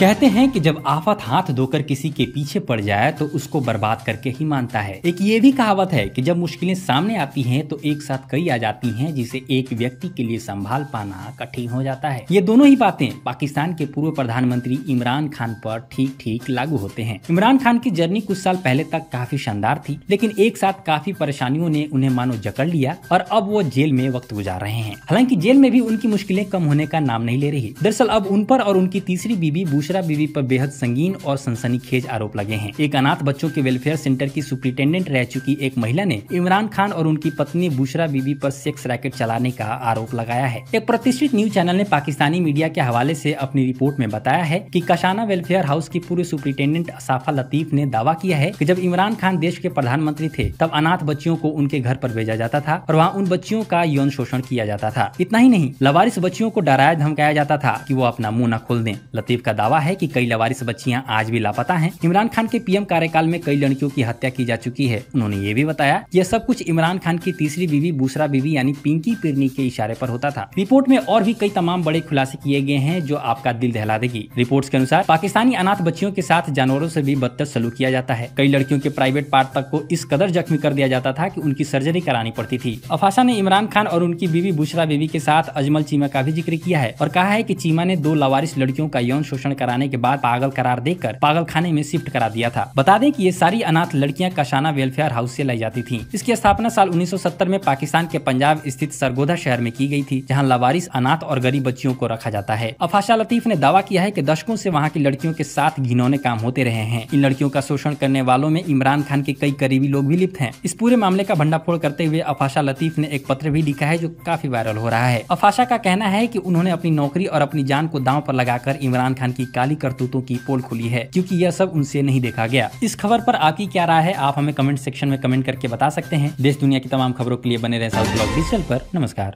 कहते हैं कि जब आफत हाथ धोकर किसी के पीछे पड़ जाए तो उसको बर्बाद करके ही मानता है एक ये भी कहावत है कि जब मुश्किलें सामने आती हैं तो एक साथ कई आ जाती हैं जिसे एक व्यक्ति के लिए संभाल पाना कठिन हो जाता है ये दोनों ही बातें पाकिस्तान के पूर्व प्रधानमंत्री इमरान खान पर ठीक ठीक लागू होते हैं इमरान खान की जर्नी कुछ साल पहले तक काफी शानदार थी लेकिन एक साथ काफी परेशानियों ने उन्हें मानो जकड़ लिया और अब वो जेल में वक्त गुजार रहे हैं हालांकि जेल में भी उनकी मुश्किलें कम होने का नाम नहीं ले रही दरअसल अब उन पर और उनकी तीसरी बीबी बुश दूसरा बीवी पर बेहद संगीन और सनसनीखेज आरोप लगे हैं एक अनाथ बच्चों के वेलफेयर सेंटर की सुप्रिंटेंडेंट रह चुकी एक महिला ने इमरान खान और उनकी पत्नी बुशरा बीबी पर सेक्स रैकेट चलाने का आरोप लगाया है एक प्रतिष्ठित न्यूज चैनल ने पाकिस्तानी मीडिया के हवाले से अपनी रिपोर्ट में बताया है कि कशाना वेलफेयर हाउस की पूर्व सुप्रिंटेंडेंट असाफा लतीफ ने दावा किया है कि जब इमरान खान देश के प्रधानमंत्री थे तब अनाथ बच्चियों को उनके घर पर भेजा जाता था और वहाँ उन बच्चियों का यौन शोषण किया जाता था इतना ही नहीं लवारिस बच्चियों को डराया धमकाया जाता था कि वो अपना मुंह न खोल दें लतीफ का दावा दावा है कि कई लवारिस बच्चियां आज भी लापता हैं। इमरान खान के पीएम कार्यकाल में कई लड़कियों की हत्या की जा चुकी है उन्होंने ये भी बताया यह सब कुछ इमरान खान की तीसरी बीवी बूसरा बीवी यानी पिंकी पिरनी के इशारे आरोप होता था रिपोर्ट में और भी कई तमाम बड़े खुलासे किए गए हैं जो आपका दिल दहला देगी रिपोर्ट के अनुसार पाकिस्तानी अनाथ बच्चियों के साथ जानवरों ऐसी भी बदतर सलूक किया जाता है कई लड़कियों के प्राइवेट पार्ट तक को इस कदर जख्मी कर दिया जाता था की उनकी सर्जरी करानी पड़ती थी अफासा ने इमरान खान और उनकी बीवी बुशरा बीवी के साथ अजमल चीमा का भी जिक्र किया है और कहा है की चीमा ने दो लवारिस लड़कियों का यौन शोषण कर कराने के बाद पागल करार देकर पागल खाने में शिफ्ट करा दिया था बता दें कि ये सारी अनाथ लड़कियां कशाना वेलफेयर हाउस से लाई जाती थी इसकी स्थापना साल 1970 में पाकिस्तान के पंजाब स्थित सरगोधा शहर में की गई थी जहाँ लवारिस अनाथ और गरीब बच्चियों को रखा जाता है अफाशा लतीफ ने दावा किया है की कि दशकों ऐसी वहाँ की लड़कियों के साथ घिनौने काम होते रहे हैं इन लड़कियों का शोषण करने वालों में इमरान खान के कई करीबी लोग भी लिप्त है इस पूरे मामले का भंडाफोड़ करते हुए अफाशा लतीफ ने एक पत्र भी लिखा है जो काफी वायरल हो रहा है अफाशा का कहना है की उन्होंने अपनी नौकरी और अपनी जान को दांव पर लगाकर इमरान खान की काली करतूतों की पोल खुली है क्योंकि यह सब उनसे नहीं देखा गया इस खबर पर आपकी क्या राय है आप हमें कमेंट सेक्शन में कमेंट करके बता सकते हैं देश दुनिया की तमाम खबरों के लिए बने रहे साउथ ब्लॉग डिजिटल पर नमस्कार